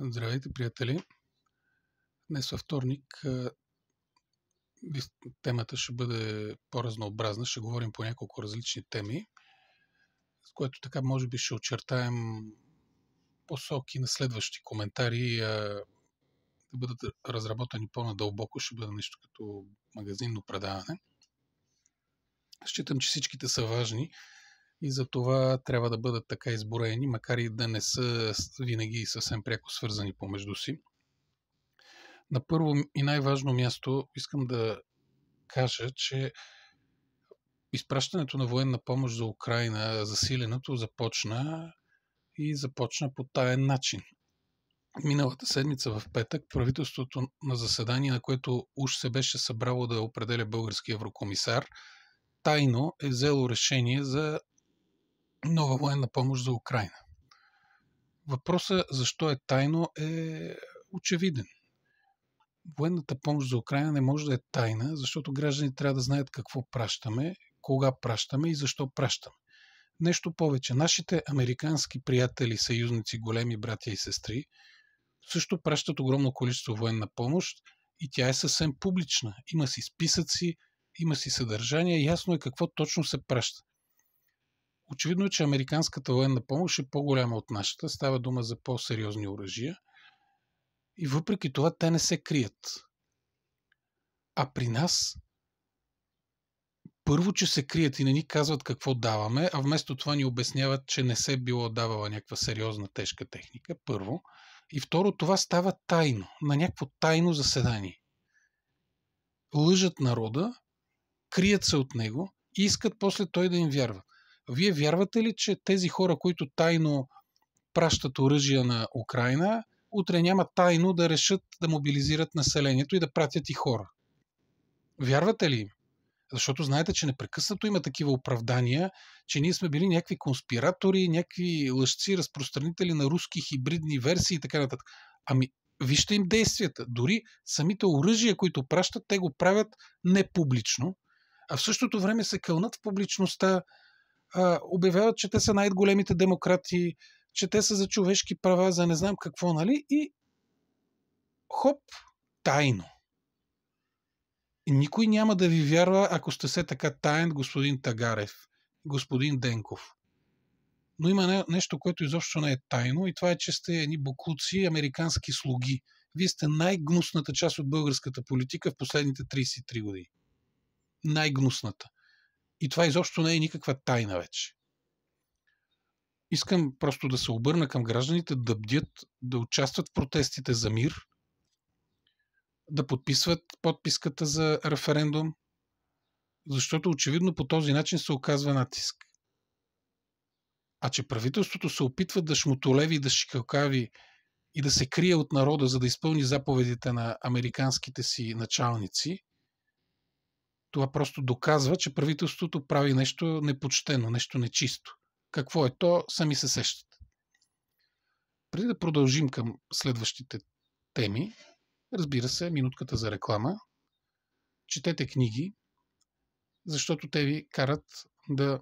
Здравейте, приятели! Днес във вторник темата ще бъде по-разнообразна. Ще говорим по няколко различни теми, с което така може би ще очертаем посоки на следващи коментари да бъдат разработени по-надълбоко. Ще бъде нещо като магазинно предаване. Считам, че всичките са важни и за това трябва да бъдат така изброени, макар и да не са винаги съвсем пряко свързани помежду си. На първо и най-важно място искам да кажа, че изпращането на военна помощ за Украина, засиленото, започна и започна по таен начин. Миналата седмица в петък правителството на заседание, на което уж се беше събрало да определя български еврокомисар, тайно е взело решение за нова военна помощ за Украина. Въпросът е, защо е тайно е очевиден. Военната помощ за Украина не може да е тайна, защото граждани трябва да знаят какво пращаме, кога пращаме и защо пращаме. Нещо повече, нашите американски приятели, съюзници, големи братя и сестри, също пращат огромно количество военна помощ и тя е съвсем публична. Има си списъци, има си съдържание, ясно е какво точно се праща. Очевидно е, че американската военна помощ е по-голяма от нашата. Става дума за по-сериозни оръжия. И въпреки това те не се крият. А при нас първо, че се крият и не ни казват какво даваме, а вместо това ни обясняват, че не се е било давала някаква сериозна тежка техника. Първо. И второ, това става тайно, на някакво тайно заседание. Лъжат народа, крият се от него и искат после той да им вярва. Вие вярвате ли, че тези хора, които тайно пращат оръжия на Украина, утре няма тайно да решат да мобилизират населението и да пратят и хора? Вярвате ли им? Защото знаете, че непрекъснато има такива оправдания, че ние сме били някакви конспиратори, някакви лъжци, разпространители на руски хибридни версии и така нататък. Ами, вижте им действията. Дори самите оръжия, които пращат, те го правят не публично, а в същото време се кълнат в публичността, обявяват, че те са най-големите демократи, че те са за човешки права, за не знам какво, нали? И хоп, тайно. Никой няма да ви вярва, ако сте се така таен, господин Тагарев, господин Денков. Но има нещо, което изобщо не е тайно и това е, че сте едни буклуци, американски слуги. Вие сте най-гнусната част от българската политика в последните 33 години. Най-гнусната. И това изобщо не е никаква тайна вече. Искам просто да се обърна към гражданите, да бдят, да участват в протестите за мир, да подписват подписката за референдум, защото очевидно по този начин се оказва натиск. А че правителството се опитва да шмотолеви, да шикалкави и да се крие от народа, за да изпълни заповедите на американските си началници – това просто доказва, че правителството прави нещо непочтено, нещо нечисто. Какво е то, сами се сещат. Преди да продължим към следващите теми, разбира се, минутката за реклама. Четете книги, защото те ви карат да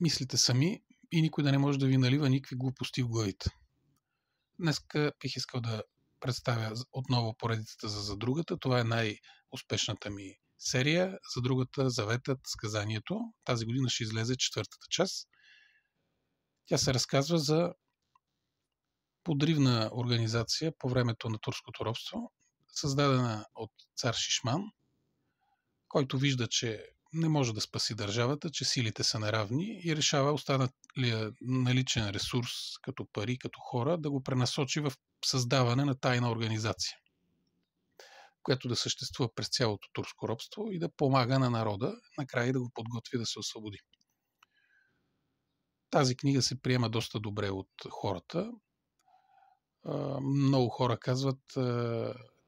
мислите сами и никой да не може да ви налива никакви глупости в главите. Днеска бих искал да представя отново поредицата за Задругата. Това е най-успешната ми серия. За другата Заветът, Сказанието. Тази година ще излезе четвъртата част. Тя се разказва за подривна организация по времето на турското робство, създадена от цар Шишман, който вижда, че не може да спаси държавата, че силите са неравни и решава останалия наличен ресурс, като пари, като хора, да го пренасочи в създаване на тайна организация, която да съществува през цялото турско робство и да помага на народа, накрая да го подготви да се освободи. Тази книга се приема доста добре от хората. Много хора казват,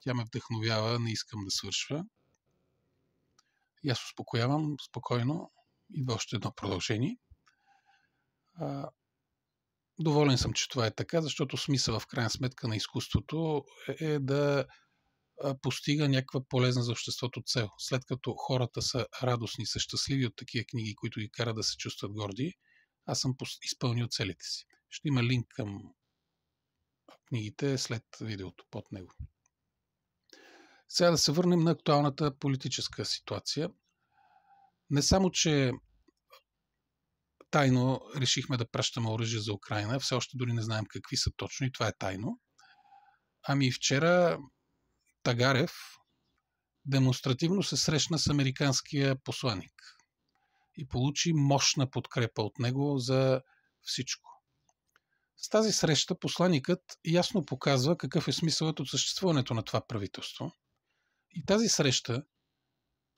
тя ме вдъхновява, не искам да свършва. И аз успокоявам спокойно. Идва още едно продължение. А, доволен съм, че това е така, защото смисъл в крайна сметка на изкуството е, е да постига някаква полезна за обществото цел. След като хората са радостни, са щастливи от такива книги, които ги кара да се чувстват горди, аз съм изпълнил целите си. Ще има линк към книгите след видеото под него. Сега да се върнем на актуалната политическа ситуация. Не само, че тайно решихме да пращаме оръжие за Украина, все още дори не знаем какви са точно и това е тайно. Ами и вчера Тагарев демонстративно се срещна с американския посланник и получи мощна подкрепа от него за всичко. С тази среща посланикът ясно показва какъв е смисълът от съществуването на това правителство – и тази среща,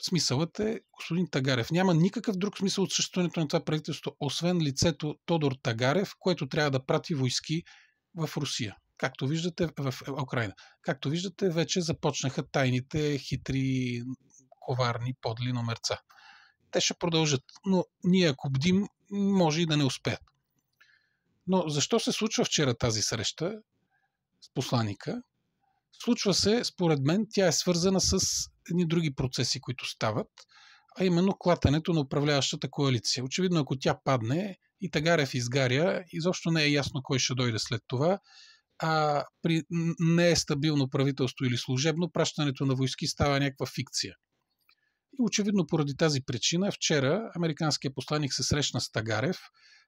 смисълът е господин Тагарев. Няма никакъв друг смисъл от съществуването на това правителство, освен лицето Тодор Тагарев, което трябва да прати войски в Русия. Както виждате, в Украина. Както виждате, вече започнаха тайните, хитри, коварни, подли номерца. Те ще продължат, но ние ако бдим, може и да не успеят. Но защо се случва вчера тази среща с посланика? Случва се, според мен, тя е свързана с едни други процеси, които стават, а именно клатането на управляващата коалиция. Очевидно, ако тя падне и Тагарев изгаря, изобщо не е ясно кой ще дойде след това, а при не е стабилно правителство или служебно, пращането на войски става някаква фикция. И очевидно поради тази причина вчера американският посланник се срещна с Тагарев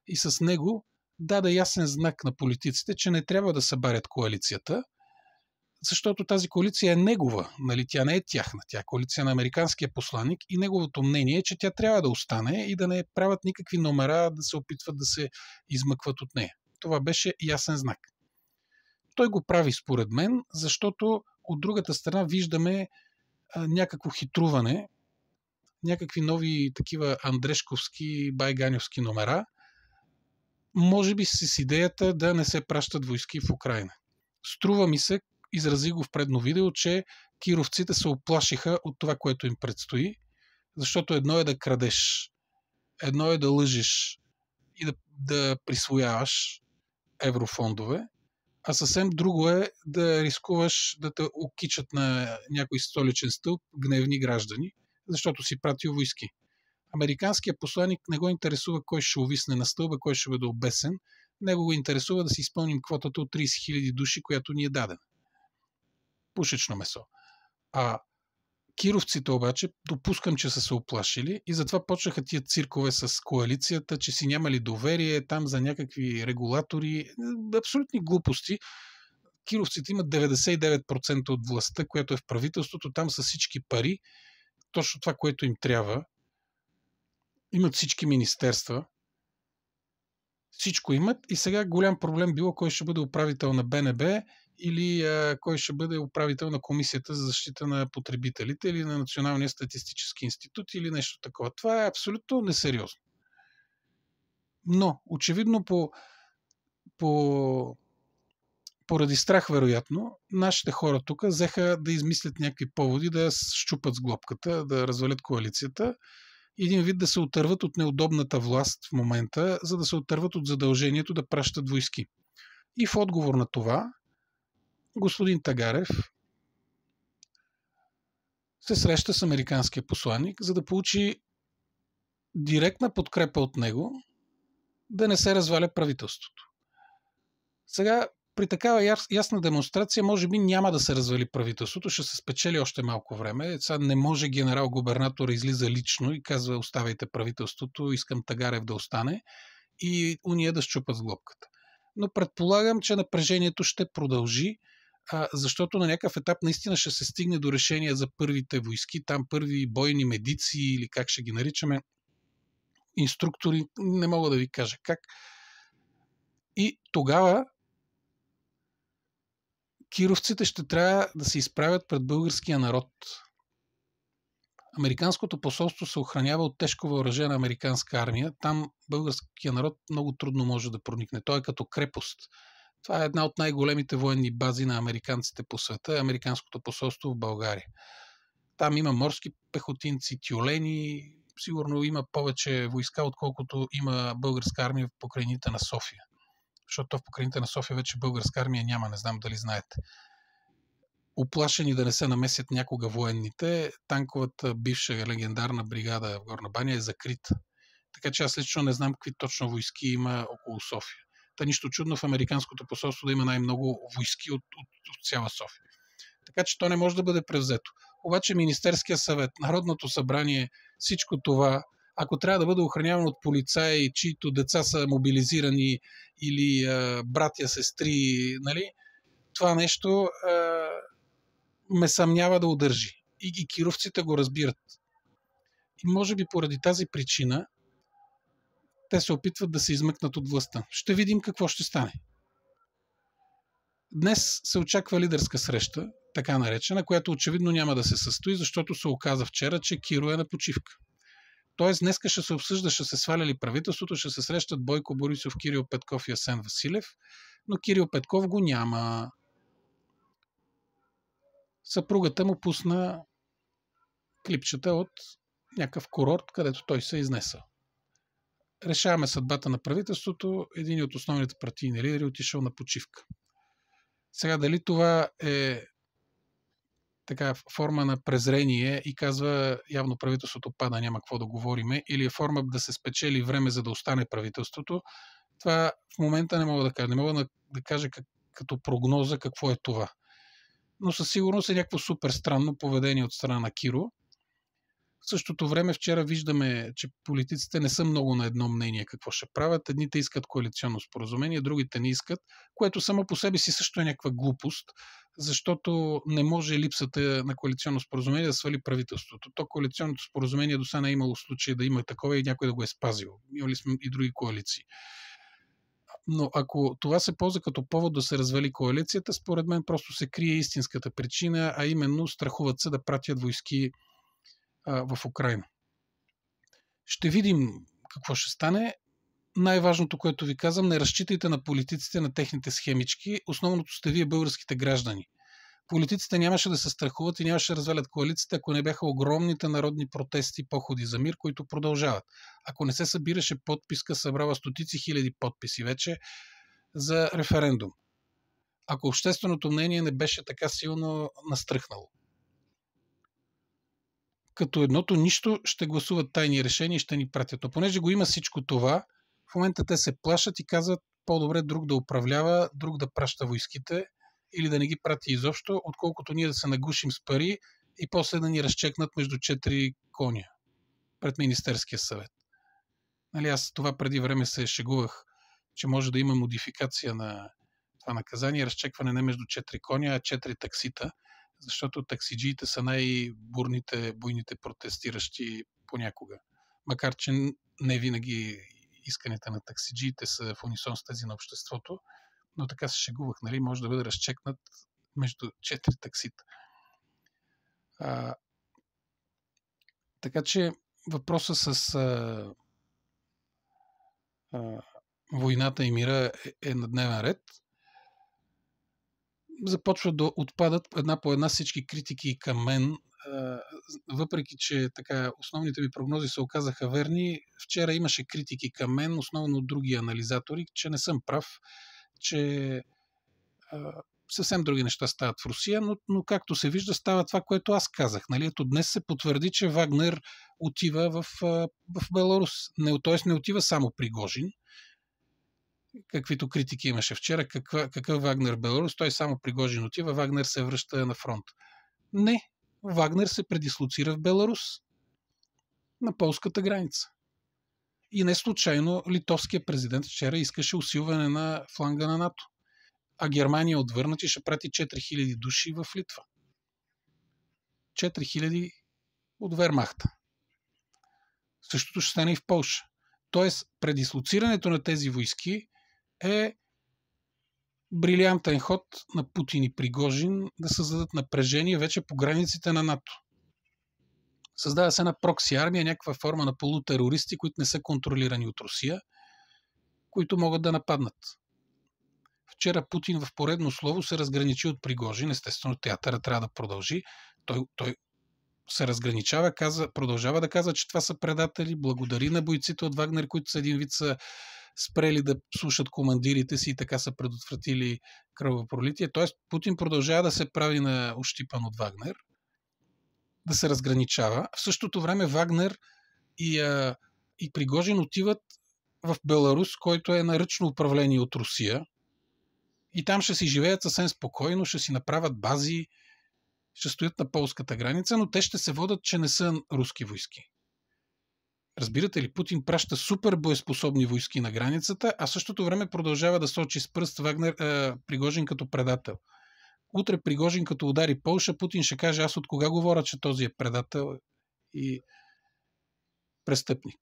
и с него даде ясен знак на политиците, че не трябва да събарят коалицията – защото тази коалиция е негова, нали, тя не е тяхна, тя е коалиция на американския посланник и неговото мнение е, че тя трябва да остане и да не правят никакви номера, да се опитват да се измъкват от нея. Това беше ясен знак. Той го прави според мен, защото от другата страна виждаме а, някакво хитруване, някакви нови такива андрешковски, байганевски номера, може би с идеята да не се пращат войски в Украина. Струва ми се, изрази го в предно видео, че кировците се оплашиха от това, което им предстои, защото едно е да крадеш, едно е да лъжиш и да, да присвояваш еврофондове, а съвсем друго е да рискуваш да те окичат на някой столичен стълб гневни граждани, защото си пратил войски. Американският посланник не го интересува кой ще увисне на стълба, кой ще бъде обесен. Него го интересува да си изпълним квотата от 30 000 души, която ни е дадена пушечно месо. А кировците обаче допускам, че са се оплашили и затова почнаха тия циркове с коалицията, че си нямали доверие там за някакви регулатори, абсолютни глупости. Кировците имат 99% от властта, която е в правителството, там са всички пари, точно това, което им трябва. Имат всички министерства, всичко имат и сега голям проблем било кой ще бъде управител на БНБ или а, кой ще бъде управител на Комисията за защита на потребителите или на Националния статистически институт или нещо такова. Това е абсолютно несериозно. Но, очевидно, по, по, поради страх, вероятно, нашите хора тук взеха да измислят някакви поводи да щупат с глобката, да развалят коалицията един вид да се отърват от неудобната власт в момента, за да се отърват от задължението да пращат войски. И в отговор на това, господин Тагарев се среща с американския посланник, за да получи директна подкрепа от него да не се разваля правителството. Сега, при такава ясна демонстрация, може би няма да се развали правителството, ще се спечели още малко време. Е, сега не може генерал-губернатор излиза лично и казва оставайте правителството, искам Тагарев да остане и уния да щупат с глобката. Но предполагам, че напрежението ще продължи а, защото на някакъв етап наистина ще се стигне до решение за първите войски, там първи бойни медици или как ще ги наричаме, инструктори, не мога да ви кажа как. И тогава кировците ще трябва да се изправят пред българския народ. Американското посолство се охранява от тежко въоръжена американска армия. Там българския народ много трудно може да проникне. Той е като крепост. Това е една от най-големите военни бази на американците по света, Американското посолство в България. Там има морски пехотинци, тюлени, сигурно има повече войска, отколкото има българска армия в покрайните на София. Защото в покрайните на София вече българска армия няма, не знам дали знаете. Оплашени да не се намесят някога военните, танковата бивша легендарна бригада в Горна баня е закрита. Така че аз лично не знам какви точно войски има около София. Та нищо чудно в Американското посолство да има най-много войски от, от, от цяла София. Така че то не може да бъде превзето. Обаче Министерския съвет, Народното събрание, всичко това, ако трябва да бъде охранявано от полицаи, чието деца са мобилизирани или а, братя, сестри, нали, това нещо а, ме съмнява да удържи. И, и кировците го разбират. И може би поради тази причина те се опитват да се измъкнат от властта. Ще видим какво ще стане. Днес се очаква лидерска среща, така наречена, която очевидно няма да се състои, защото се оказа вчера, че Киро е на почивка. Тоест, днеска ще се обсъжда, ще се сваляли правителството, ще се срещат Бойко Борисов, Кирил Петков и Асен Василев, но Кирил Петков го няма. Съпругата му пусна клипчета от някакъв курорт, където той се е изнесъл решаваме съдбата на правителството, един от основните партийни лидери е отишъл на почивка. Сега дали това е така форма на презрение и казва явно правителството пада, няма какво да говориме, или е форма да се спечели време, за да остане правителството, това в момента не мога да кажа. Не мога да, кажа как, като прогноза какво е това. Но със сигурност е някакво супер странно поведение от страна на Киро, в същото време вчера виждаме, че политиците не са много на едно мнение какво ще правят. Едните искат коалиционно споразумение, другите не искат, което само по себе си също е някаква глупост, защото не може липсата на коалиционно споразумение да свали правителството. То коалиционното споразумение до сега не е имало случай да има такова и някой да го е спазил. Имали сме и други коалиции. Но ако това се ползва като повод да се развали коалицията, според мен просто се крие истинската причина, а именно страхуват се да пратят войски в Украина. Ще видим какво ще стане. Най-важното, което ви казвам, не разчитайте на политиците, на техните схемички. Основното сте вие, българските граждани. Политиците нямаше да се страхуват и нямаше да развалят коалицията, ако не бяха огромните народни протести и походи за мир, които продължават. Ако не се събираше подписка, събрава стотици хиляди подписи вече за референдум. Ако общественото мнение не беше така силно настръхнало като едното нищо ще гласуват тайни решения и ще ни пратят. Но понеже го има всичко това, в момента те се плашат и казват по-добре друг да управлява, друг да праща войските или да не ги прати изобщо, отколкото ние да се нагушим с пари и после да ни разчекнат между четири коня пред Министерския съвет. Нали, аз това преди време се шегувах, че може да има модификация на това наказание, разчекване не между четири коня, а четири таксита – защото таксиджиите са най-бурните, буйните протестиращи понякога. Макар, че не винаги исканите на таксиджиите са в унисон с тези на обществото, но така се шегувах, нали, може да бъде разчекнат между четири таксита. А, така че въпроса с а, а, войната и мира е, е на дневен ред – започват да отпадат една по една всички критики към мен. Въпреки, че така, основните ми прогнози се оказаха верни, вчера имаше критики към мен, основно от други анализатори, че не съм прав, че съвсем други неща стават в Русия, но, но както се вижда, става това, което аз казах. Нали? Ето днес се потвърди, че Вагнер отива в, в Беларус. Не, т.е. не отива само Пригожин, каквито критики имаше вчера, каква, какъв Вагнер Беларус, той само Пригожин отива, Вагнер се връща на фронт. Не, Вагнер се предислоцира в Беларус, на полската граница. И не случайно литовският президент вчера искаше усилване на фланга на НАТО. А Германия отвърна, че ще прати 4000 души в Литва. 4000 от Вермахта. Същото ще стане и в Польша. Тоест, предислоцирането на тези войски е брилянтен ход на Путин и Пригожин да създадат напрежение вече по границите на НАТО. Създава се една прокси армия, някаква форма на полутерористи, които не са контролирани от Русия, които могат да нападнат. Вчера Путин в поредно слово се разграничи от Пригожин. Естествено, театъра трябва да продължи. Той, той се разграничава, каза, продължава да казва, че това са предатели, благодари на бойците от Вагнер, които са един вид са спрели да слушат командирите си и така са предотвратили кръвопролитие. Тоест Путин продължава да се прави на ощипан от Вагнер, да се разграничава. В същото време Вагнер и, а, и Пригожин отиват в Беларус, който е на ръчно управление от Русия. И там ще си живеят съвсем спокойно, ще си направят бази, ще стоят на полската граница, но те ще се водят, че не са руски войски. Разбирате ли, Путин праща супер боеспособни войски на границата, а същото време продължава да сочи с пръст Вагнер, а, Пригожин като предател. Утре Пригожин като удари Полша, Путин ще каже аз от кога говоря, че този е предател и престъпник.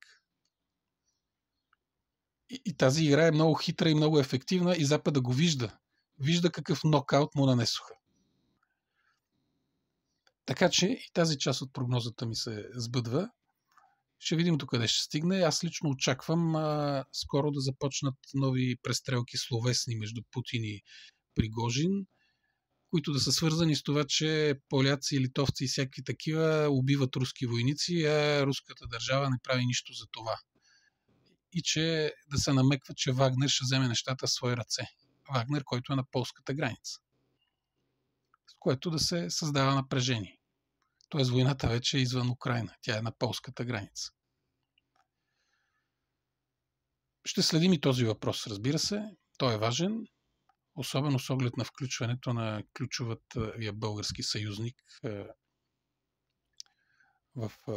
И, и тази игра е много хитра и много ефективна и Запада го вижда. Вижда какъв нокаут му нанесоха. Така че и тази част от прогнозата ми се сбъдва. Ще видим до къде ще стигне. Аз лично очаквам а, скоро да започнат нови престрелки словесни между Путин и Пригожин, които да са свързани с това, че поляци, литовци и всякакви такива убиват руски войници, а руската държава не прави нищо за това. И че да се намеква, че Вагнер ще вземе нещата в свои ръце. Вагнер, който е на полската граница. С което да се създава напрежение. Тоест войната вече е извън Украина. Тя е на полската граница. Ще следим и този въпрос, разбира се. Той е важен, особено с оглед на включването на вия български съюзник е, в е,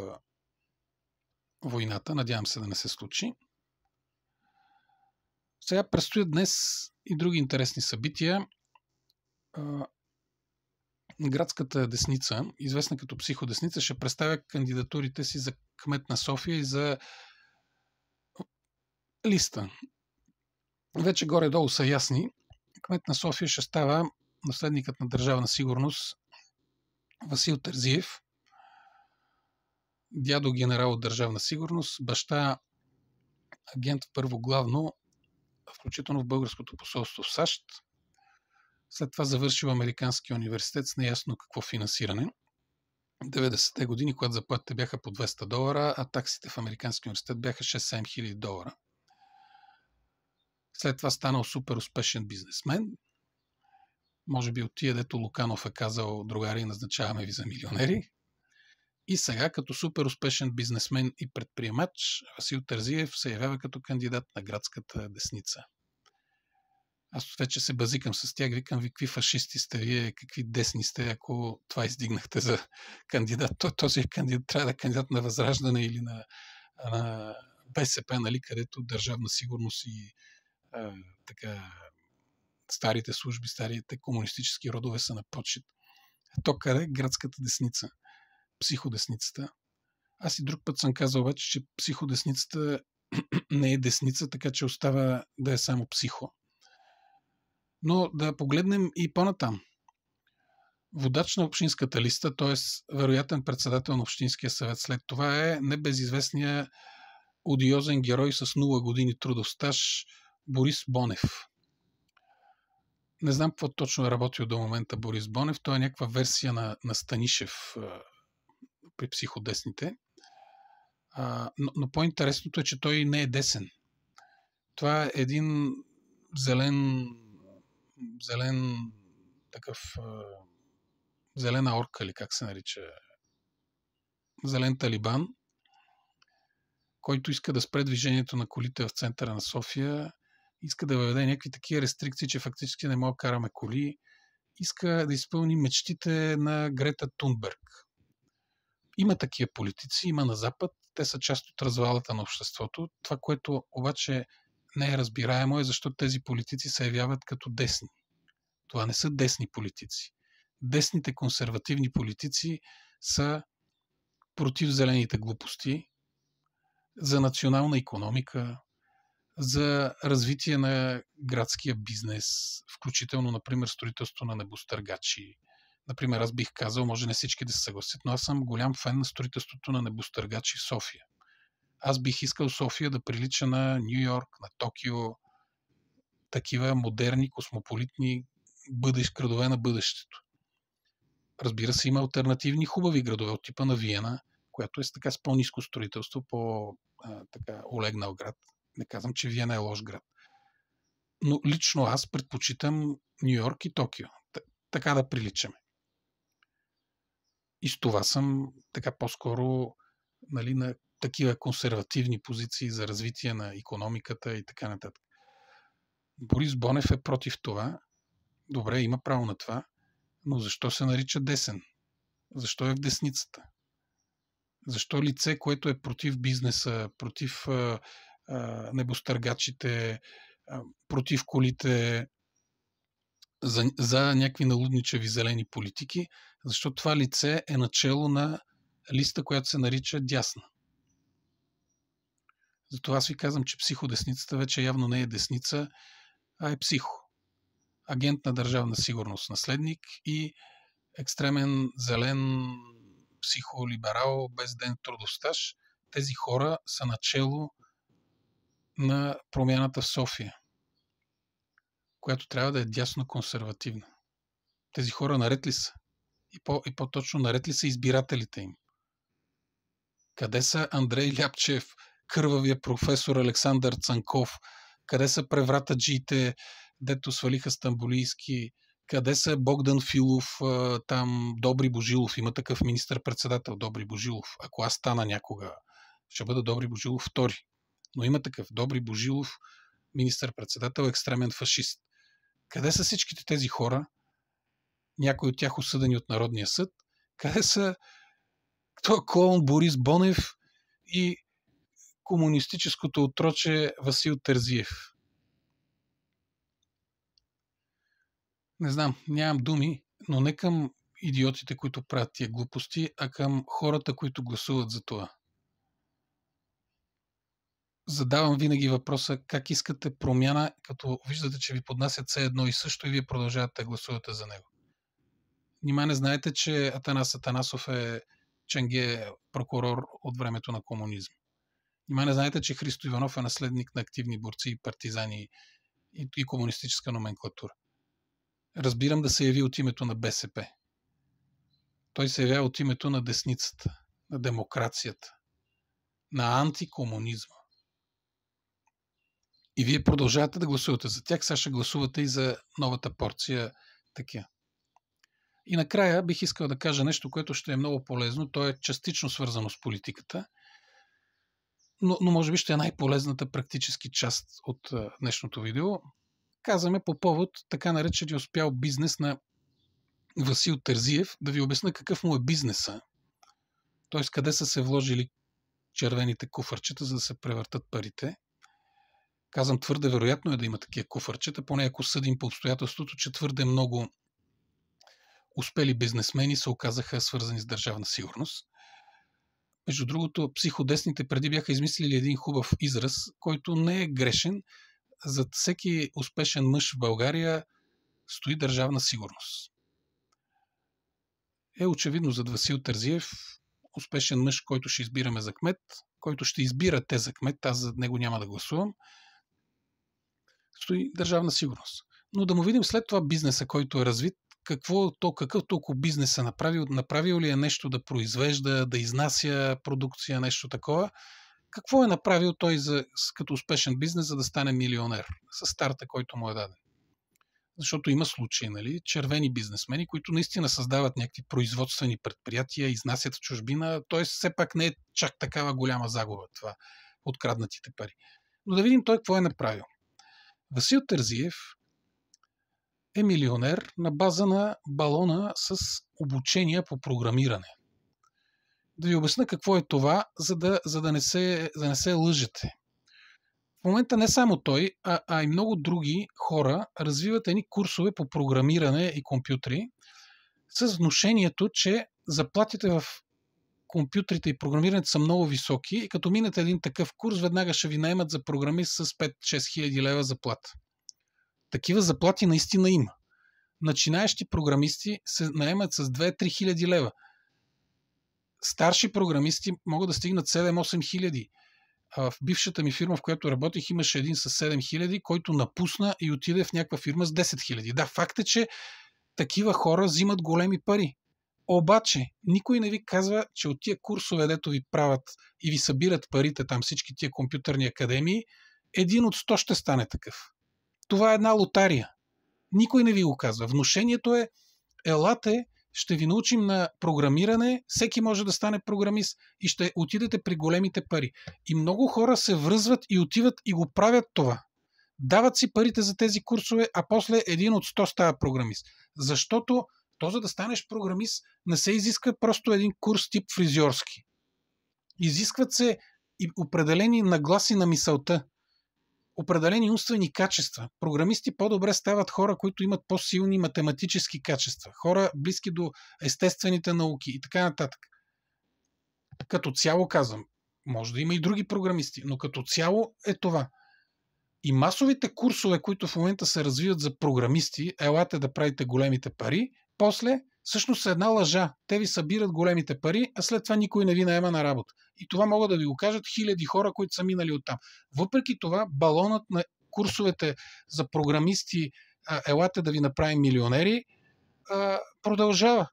войната. Надявам се да не се случи. Сега предстоят днес и други интересни събития. Е, градската десница, известна като психодесница, ще представя кандидатурите си за кмет на София и за листа. Вече горе-долу са ясни. Кмет на София ще става наследникът на държавна сигурност Васил Тързиев, дядо генерал от държавна сигурност, баща агент първо главно, включително в българското посолство в САЩ, след това завършил Американския университет с неясно какво финансиране. 90-те години, когато заплатите бяха по 200 долара, а таксите в Американския университет бяха 6-7 хиляди долара. След това станал супер успешен бизнесмен. Може би тия, дето Луканов е казал, другари, назначаваме ви за милионери. И сега, като супер успешен бизнесмен и предприемач, Васил Тързиев се явява като кандидат на градската десница. Аз вече се базикам с тях, викам ви какви фашисти сте вие, какви десни сте, ако това издигнахте за кандидат. То, този кандидат трябва да е кандидат на Възраждане или на, на БСП, нали, където държавна сигурност и а, така старите служби, старите комунистически родове са на почет. То къде? Е градската десница. Психодесницата. Аз и друг път съм казал вече, че психодесницата не е десница, така че остава да е само психо. Но да погледнем и по-натам. Водач на общинската листа, т.е. вероятен председател на Общинския съвет след това е небезизвестният одиозен герой с 0 години трудов стаж Борис Бонев. Не знам какво точно е работил до момента Борис Бонев. Той е някаква версия на, на Станишев при психодесните. А, но, но по-интересното е, че той не е десен. Това е един зелен зелен такъв зелена орка или как се нарича зелен талибан, който иска да спре движението на колите в центъра на София, иска да въведе някакви такива рестрикции, че фактически не мога да караме коли, иска да изпълни мечтите на Грета Тунберг. Има такива политици, има на Запад, те са част от развалата на обществото. Това, което обаче не е разбираемо е защо тези политици се явяват като десни. Това не са десни политици. Десните консервативни политици са против зелените глупости, за национална економика, за развитие на градския бизнес, включително, например, строителство на небостъргачи. Например, аз бих казал, може не всички да се съгласят, но аз съм голям фен на строителството на небостъргачи в София. Аз бих искал София да прилича на Нью Йорк, на Токио, такива модерни, космополитни бъдещ, градове на бъдещето. Разбира се, има альтернативни хубави градове от типа на Виена, която е с така с по-низко строителство, по а, така олегнал град. Не казвам, че Виена е лош град. Но лично аз предпочитам Нью Йорк и Токио. Т- така да приличаме. И с това съм така по-скоро нали, на такива консервативни позиции за развитие на економиката и така нататък. Борис Бонев е против това. Добре, има право на това, но защо се нарича десен? Защо е в десницата? Защо лице, което е против бизнеса, против небостъргачите, против колите, за, за някакви налудничеви зелени политики, защо това лице е начало на листа, която се нарича дясна. Затова аз ви казвам, че психодесницата вече явно не е десница, а е психо. Агент на държавна сигурност, наследник и екстремен, зелен, психолиберал, без ден трудов стаж. Тези хора са начало на промяната в София, която трябва да е дясно консервативна. Тези хора наред ли са? И, по, и по-точно наред ли са избирателите им? Къде са Андрей Ляпчев – кървавия професор Александър Цанков, къде са превратаджиите, дето свалиха Стамбулийски, къде са Богдан Филов, там Добри Божилов, има такъв министр-председател Добри Божилов. Ако аз стана някога, ще бъда Добри Божилов втори. Но има такъв Добри Божилов, министр-председател, екстремен фашист. Къде са всичките тези хора, някои от тях осъдени от Народния съд, къде са този е клоун Борис Бонев и комунистическото отроче Васил Тързиев. Не знам, нямам думи, но не към идиотите, които правят тия глупости, а към хората, които гласуват за това. Задавам винаги въпроса как искате промяна, като виждате, че ви поднасят все едно и също и вие продължавате да гласувате за него. Нима не знаете, че Атанас Атанасов е Ченге е прокурор от времето на комунизм. Нима не знаете, че Христо Иванов е наследник на активни борци, партизани и, и комунистическа номенклатура. Разбирам да се яви от името на БСП. Той се явява от името на десницата, на демокрацията, на антикомунизма. И вие продължавате да гласувате за тях, сега ще гласувате и за новата порция такива. И накрая бих искал да кажа нещо, което ще е много полезно. То е частично свързано с политиката, но, но може би ще е най-полезната практически част от а, днешното видео. Казваме по повод така наречения успял бизнес на Васил Терзиев, да ви обясна какъв му е бизнеса. Т.е. къде са се вложили червените куфарчета, за да се превъртат парите. Казвам, твърде вероятно е да има такива куфарчета, поне ако съдим по обстоятелството, че твърде много успели бизнесмени се оказаха свързани с държавна сигурност. Между другото, психодесните преди бяха измислили един хубав израз, който не е грешен. Зад всеки успешен мъж в България стои държавна сигурност. Е очевидно зад Васил Тързиев успешен мъж, който ще избираме за кмет, който ще избира те за кмет, аз за него няма да гласувам, стои държавна сигурност. Но да му видим след това бизнеса, който е развит, какво е то, какъв толкова бизнес е направил, направил ли е нещо да произвежда, да изнася продукция, нещо такова. Какво е направил той за, като успешен бизнес, за да стане милионер с старта, който му е даден? Защото има случаи, нали, червени бизнесмени, които наистина създават някакви производствени предприятия, изнасят в чужбина, т.е. все пак не е чак такава голяма загуба това, откраднатите пари. Но да видим той какво е направил. Васил Тързиев е милионер на база на балона с обучение по програмиране. Да ви обясна какво е това, за да, за да, не, се, за да не се лъжете. В момента не само той, а, а и много други хора развиват едни курсове по програмиране и компютри с вношението, че заплатите в компютрите и програмирането са много високи и като минете един такъв курс, веднага ще ви наймат за програмист с 5-6 хиляди лева заплата. Такива заплати наистина има. Начинаещи програмисти се наемат с 2-3 хиляди лева. Старши програмисти могат да стигнат 7-8 хиляди. В бившата ми фирма, в която работих, имаше един с 7 хиляди, който напусна и отиде в някаква фирма с 10 хиляди. Да, факт е, че такива хора взимат големи пари. Обаче, никой не ви казва, че от тия курсове, дето ви правят и ви събират парите там всички тия компютърни академии, един от 100 ще стане такъв това е една лотария. Никой не ви го казва. Вношението е, елате, ще ви научим на програмиране, всеки може да стане програмист и ще отидете при големите пари. И много хора се връзват и отиват и го правят това. Дават си парите за тези курсове, а после един от 100 става програмист. Защото то, за да станеш програмист, не се изиска просто един курс тип фризьорски. Изискват се и определени нагласи на мисълта определени умствени качества. Програмисти по-добре стават хора, които имат по-силни математически качества, хора близки до естествените науки и така нататък. Като цяло казвам, може да има и други програмисти, но като цяло е това. И масовите курсове, които в момента се развиват за програмисти, елате да правите големите пари, после – всъщност са една лъжа. Те ви събират големите пари, а след това никой не ви наема на работа. И това могат да ви го кажат хиляди хора, които са минали оттам. Въпреки това, балонът на курсовете за програмисти Елате да ви направим милионери продължава.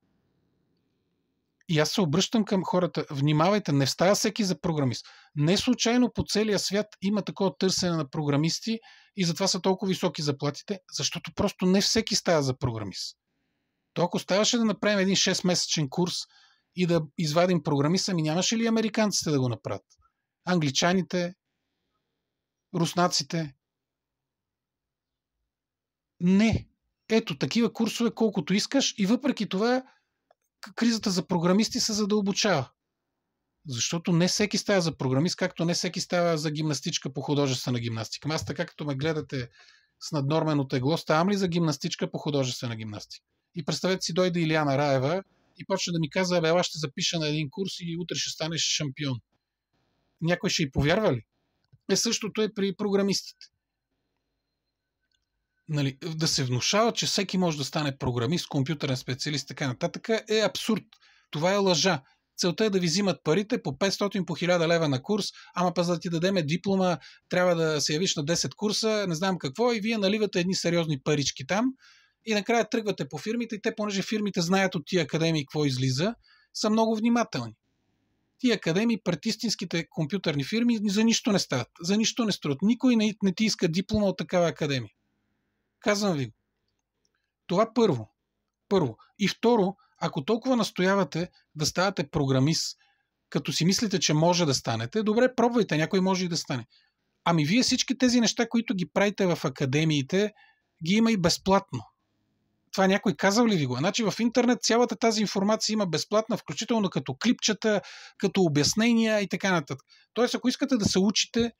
И аз се обръщам към хората. Внимавайте, не става всеки за програмист. Не случайно по целия свят има такова търсене на програмисти и затова са толкова високи заплатите, защото просто не всеки става за програмист. То ако ставаше да направим един 6-месечен курс и да извадим програмиста, ми нямаше ли американците да го направят? Англичаните, руснаците? Не. Ето, такива курсове колкото искаш и въпреки това кризата за програмисти се задълбочава. Защото не всеки става за програмист, както не всеки става за гимнастичка по художествена гимнастика. Аз така като ме гледате с наднормено тегло, ставам ли за гимнастичка по художествена гимнастика? И представете си, дойде Илиана Раева и почне да ми казва, бе, ще запиша на един курс и утре ще станеш шампион. Някой ще й повярва ли? Е, същото е при програмистите. Нали, да се внушава, че всеки може да стане програмист, компютърен специалист, така нататък, е абсурд. Това е лъжа. Целта е да ви взимат парите по 500, по 1000 лева на курс, ама па за да ти дадеме диплома, трябва да се явиш на 10 курса, не знам какво, и вие наливате едни сериозни парички там, и накрая тръгвате по фирмите и те, понеже фирмите знаят от тия академии какво излиза, са много внимателни. Тия академии пред истинските компютърни фирми за нищо не стават, за нищо не струват. Никой не, не ти иска диплома от такава академия. Казвам ви, това първо. Първо. И второ, ако толкова настоявате да ставате програмист, като си мислите, че може да станете, добре, пробвайте, някой може и да стане. Ами вие всички тези неща, които ги правите в академиите, ги има и безплатно това някой казал ли ви го? Значи в интернет цялата тази информация има безплатна, включително като клипчета, като обяснения и така нататък. Тоест, ако искате да се учите,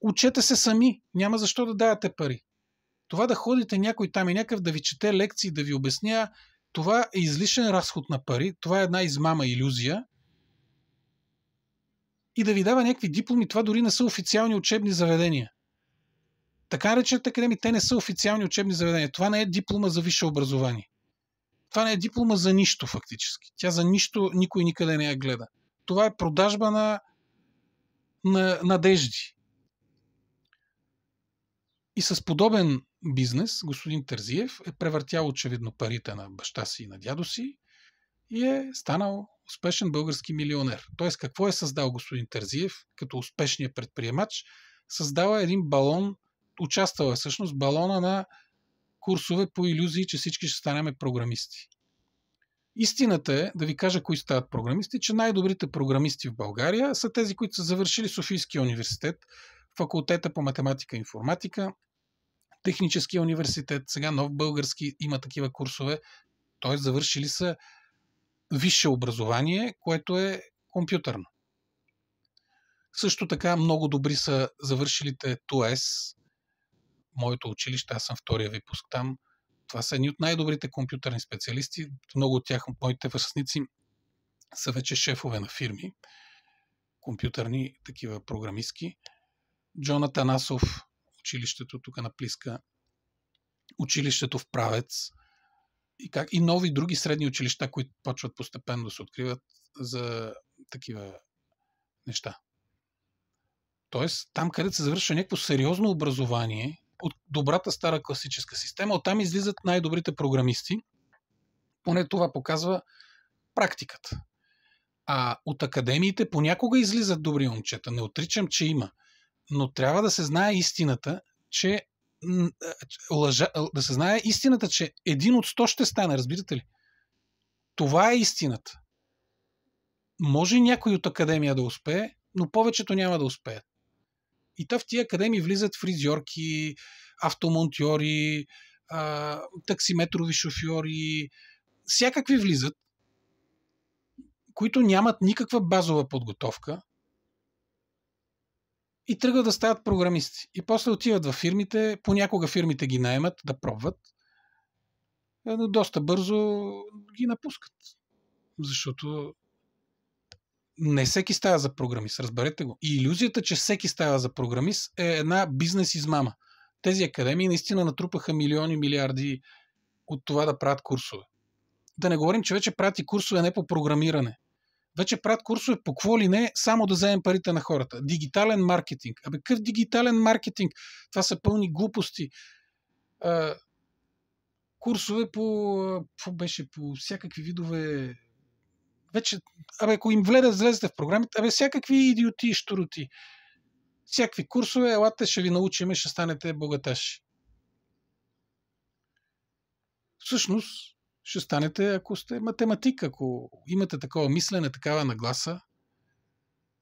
учете се сами. Няма защо да давате пари. Това да ходите някой там и някакъв да ви чете лекции, да ви обясня, това е излишен разход на пари, това е една измама, иллюзия. И да ви дава някакви дипломи, това дори не са официални учебни заведения така речените академии, те не са официални учебни заведения. Това не е диплома за висше образование. Това не е диплома за нищо, фактически. Тя за нищо никой никъде не я гледа. Това е продажба на, на надежди. И с подобен бизнес господин Тързиев е превъртял очевидно парите на баща си и на дядо си и е станал успешен български милионер. Тоест, какво е създал господин Тързиев като успешния предприемач? Създава е един балон участвала е всъщност балона на курсове по иллюзии, че всички ще станеме програмисти. Истината е, да ви кажа кои стават програмисти, че най-добрите програмисти в България са тези, които са завършили Софийския университет, факултета по математика и информатика, Техническия университет, сега нов български има такива курсове, т.е. завършили са висше образование, което е компютърно. Също така много добри са завършилите ТУЕС, моето училище, аз съм втория випуск там, това са едни от най-добрите компютърни специалисти. Много от тях, моите възрастници, са вече шефове на фирми, компютърни, такива програмистки. Джонат Анасов, училището тук на Плиска, училището в Правец и, как, и нови други средни училища, които почват постепенно да се откриват за такива неща. Тоест, там, където се завършва някакво сериозно образование, от добрата стара класическа система. Оттам излизат най-добрите програмисти. Поне това показва практиката. А от академиите понякога излизат добри момчета. Не отричам, че има. Но трябва да се знае истината, че лъжа, да се знае истината, че един от сто ще стане, разбирате ли? Това е истината. Може някой от академия да успее, но повечето няма да успеят. И то в тия академии влизат фризьорки, автомонтьори, а, таксиметрови шофьори, всякакви влизат, които нямат никаква базова подготовка и тръгват да стават програмисти. И после отиват във фирмите, понякога фирмите ги наемат да пробват, но доста бързо ги напускат. Защото не всеки става за програмист, разберете го. И иллюзията, че всеки става за програмист е една бизнес измама. Тези академии наистина натрупаха милиони, милиарди от това да правят курсове. Да не говорим, че вече прати курсове не по програмиране. Вече правят курсове по какво ли не, само да вземем парите на хората. Дигитален маркетинг. Абе, какъв дигитален маркетинг? Това са пълни глупости. А, курсове по, по... беше по всякакви видове вече, абе, ако им влезе, влезете в програмите, абе, всякакви идиоти и штуроти. Всякакви курсове, елате, ще ви и ще станете богаташи. Всъщност, ще станете, ако сте математик, ако имате такова мислене, такава нагласа,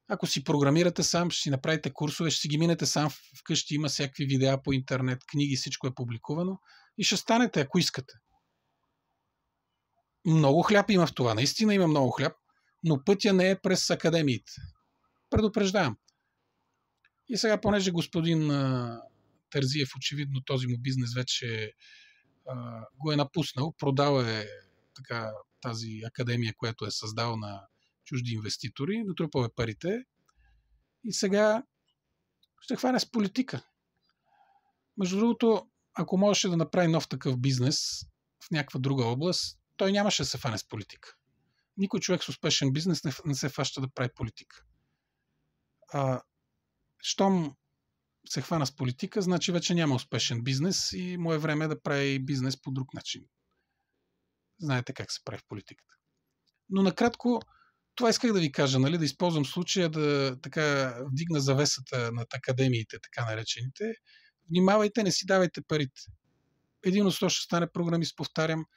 ако си програмирате сам, ще си направите курсове, ще си ги минете сам вкъщи, има всякакви видеа по интернет, книги, всичко е публикувано и ще станете, ако искате. Много хляб има в това. Наистина има много хляб, но пътя не е през академиите. Предупреждавам. И сега, понеже господин а, Тързиев, очевидно този му бизнес вече а, го е напуснал, продал е така, тази академия, която е създал на чужди инвеститори, натрупал е парите и сега ще хване с политика. Между другото, ако можеше да направи нов такъв бизнес в някаква друга област, той нямаше да се фане с политика. Никой човек с успешен бизнес не, не се фаща да прави политика. А, щом се хвана с политика, значи вече няма успешен бизнес и му е време да прави бизнес по друг начин. Знаете как се прави в политиката. Но накратко, това исках да ви кажа, нали, да използвам случая да така вдигна завесата над академиите, така наречените. Внимавайте, не си давайте парите. Един от ще стане програмист, повтарям –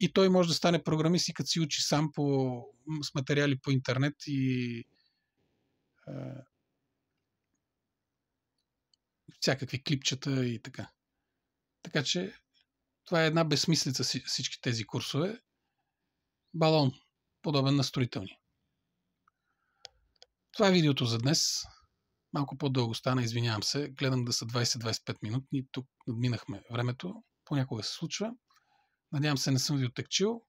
и той може да стане програмист и като си учи сам по, с материали по интернет и е, всякакви клипчета и така. Така че това е една безсмислица всички тези курсове. Балон, подобен на строителни. Това е видеото за днес. Малко по-дълго стана, извинявам се. Гледам да са 20-25 минути. Тук надминахме времето. Понякога се случва. Надявам се, не съм ви отекчил.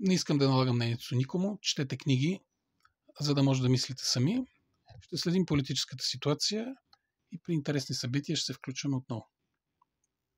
Не искам да налагам мнението никому. Четете книги, за да може да мислите сами. Ще следим политическата ситуация и при интересни събития ще се включваме отново.